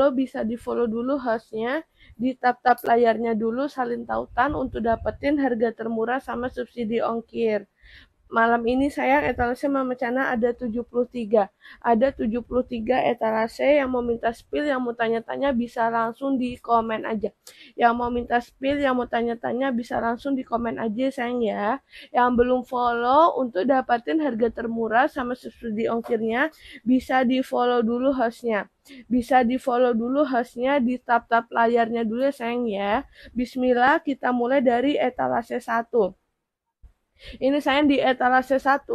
lo bisa di follow dulu hostnya di tap tap layarnya dulu salin tautan untuk dapetin harga termurah sama subsidi ongkir Malam ini saya etalase Mama ada 73. Ada 73 etalase yang mau minta spill, yang mau tanya-tanya bisa langsung di komen aja. Yang mau minta spill, yang mau tanya-tanya bisa langsung di komen aja sayang ya. Yang belum follow untuk dapatin harga termurah sama subsidi ongkirnya bisa di follow dulu hostnya bisa di follow dulu hostnya di tap-tap layarnya dulu ya sayang ya. Bismillah kita mulai dari etalase 1. Ini saya di etalase 1,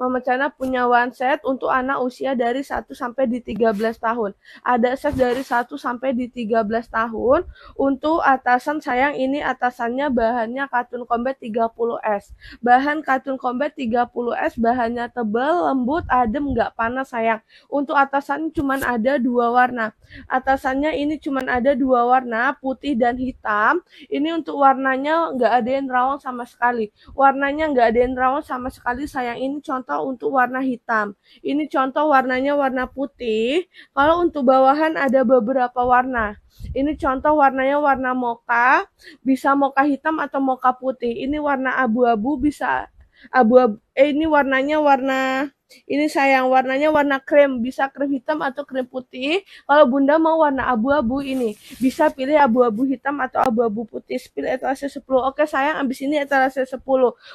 Mama punya one set untuk anak usia dari 1 sampai di 13 tahun. Ada set dari 1 sampai di 13 tahun. Untuk atasan sayang ini atasannya bahannya katun combat 30S. Bahan katun combat 30S bahannya tebal, lembut, adem, nggak panas sayang. Untuk atasan cuma ada dua warna. Atasannya ini cuma ada dua warna, putih dan hitam. Ini untuk warnanya nggak ada yang rawang sama sekali. Warnanya warnanya nggak ada yang rawan sama sekali sayang. Ini contoh untuk warna hitam. Ini contoh warnanya warna putih. Kalau untuk bawahan ada beberapa warna. Ini contoh warnanya warna moka, bisa moka hitam atau moka putih. Ini warna abu-abu bisa abu-abu eh, ini warnanya warna ini sayang, warnanya warna krem, bisa krem hitam atau krem putih. Kalau Bunda mau warna abu-abu ini, bisa pilih abu-abu hitam atau abu-abu putih. Spill etalase 10. Oke sayang, abis ini etalase 10.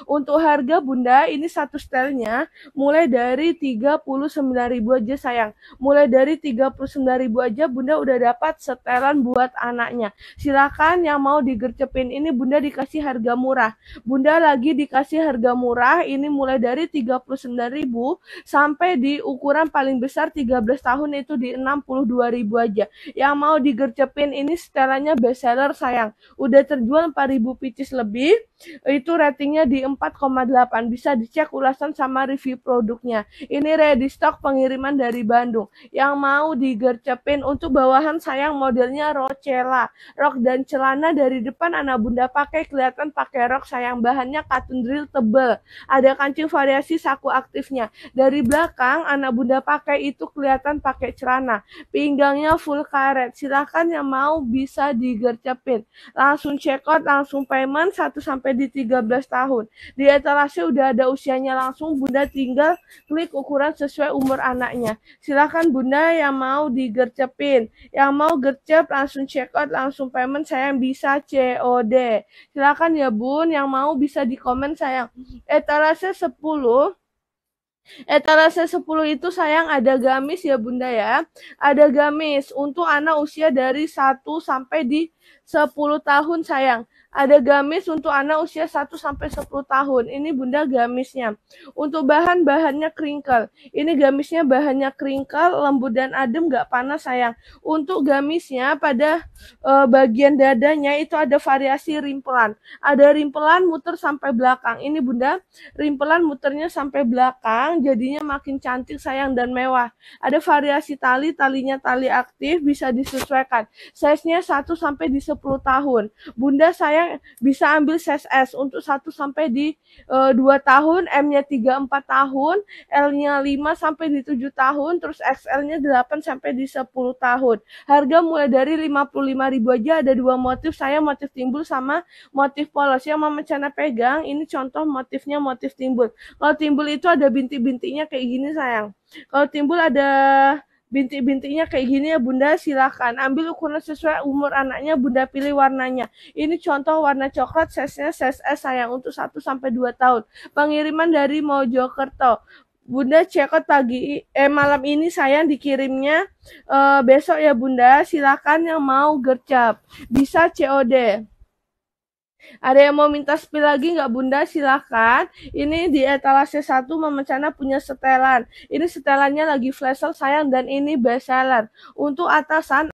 Untuk harga Bunda, ini satu setelnya mulai dari 39.000 aja sayang. Mulai dari 39.000 aja Bunda udah dapat setelan buat anaknya. Silakan yang mau digercepin ini Bunda dikasih harga murah. Bunda lagi dikasih harga murah ini mulai dari 39.000 sampai di ukuran paling besar 13 tahun itu di 62 ribu aja. Yang mau digercepin ini setelahnya bestseller sayang. Udah terjual 4000 pieces lebih itu ratingnya di 4,8. Bisa dicek ulasan sama review produknya. Ini ready stock pengiriman dari Bandung. Yang mau digercepin untuk bawahan sayang modelnya Rocella. Rok dan celana dari depan anak bunda pakai kelihatan pakai rok sayang bahannya katun drill tebel. Ada kancing variasi saku aktifnya. Dari belakang anak bunda pakai itu kelihatan pakai celana. Pinggangnya full karet. Silahkan yang mau bisa digercepin. Langsung check out, langsung payment 1 sampai sampai di 13 tahun. Di etalase udah ada usianya langsung, Bunda tinggal klik ukuran sesuai umur anaknya. Silakan Bunda yang mau digercepin. Yang mau gercep langsung check out, langsung payment saya bisa COD. Silakan ya Bun, yang mau bisa di komen sayang. Etalase 10 Etalase 10 itu sayang ada gamis ya bunda ya. Ada gamis untuk anak usia dari 1 sampai di 10 tahun sayang. Ada gamis untuk anak usia 1 sampai 10 tahun. Ini Bunda gamisnya. Untuk bahan bahannya kringkel. Ini gamisnya bahannya kringkel, lembut dan adem, nggak panas sayang. Untuk gamisnya pada e, bagian dadanya itu ada variasi rimpelan. Ada rimpelan muter sampai belakang. Ini Bunda, rimpelan muternya sampai belakang jadinya makin cantik sayang dan mewah. Ada variasi tali, talinya tali aktif bisa disesuaikan. Size-nya 1 sampai di 10 tahun. Bunda sayang bisa ambil CSS untuk 1 sampai di e, eh, 2 tahun, M-nya 3 4 tahun, L-nya 5 sampai di 7 tahun, terus XL-nya 8 sampai di 10 tahun. Harga mulai dari 55.000 aja ada dua motif, saya motif timbul sama motif polos. Yang Mama Cana pegang ini contoh motifnya motif timbul. Kalau timbul itu ada binti-bintinya kayak gini sayang. Kalau timbul ada bintik-bintiknya kayak gini ya bunda silahkan ambil ukuran sesuai umur anaknya bunda pilih warnanya ini contoh warna coklat size-nya size S sayang untuk 1 sampai 2 tahun pengiriman dari Mojokerto Bunda cekot pagi eh malam ini sayang dikirimnya uh, besok ya Bunda silakan yang mau gercap bisa COD ada yang mau minta spill lagi nggak bunda? Silakan. Ini di etalase 1 memecana punya setelan. Ini setelannya lagi flash sale sayang dan ini best seller. Untuk atasan